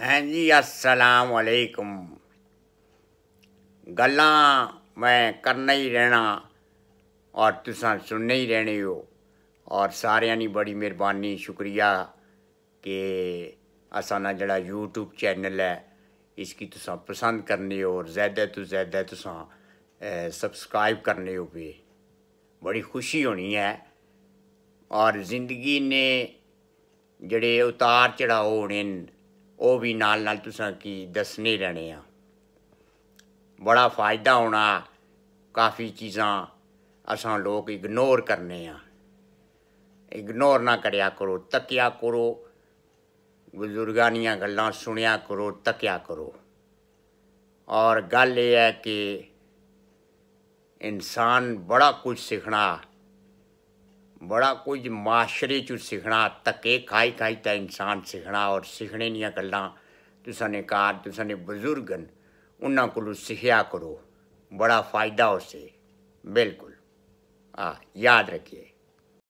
हैं जी असलकुम गल्ला मैं करना ही रहना और तुसा सुनने ही रहने हो और सारे की बड़ी मेहरबानी शुक्रिया कि असाना जड़ा यूट्यूब चैनल है इसकी तुसा पसंद करने हो और ज़्यादा तो ज़्यादा तुसा सब्सक्राइब करने हो पे बड़ी खुशी होनी है और जिंदगी ने जड़े उतार चढ़ाव होने वह भी नाल नाल की दसने रहने बड़ा फायदा होना काफ़ी चीज़ा असा लोग इग्नोर करने इगनोर ना करया करो तकिया करो बजुर्गों दिया गल् सुनिया करो तकिया करो और गल ये है कि इंसान बड़ा कुछ सीखना बड़ा कुछ माशरे चू सीखना धक्के खाई खाई तो इंसान सीखना और सीखने दिया गल् तुसने कार तुसने बजुर्ग न उन्हों को सीखा करो बड़ा फायदा उसे बिल्कुल हाँ याद रखिए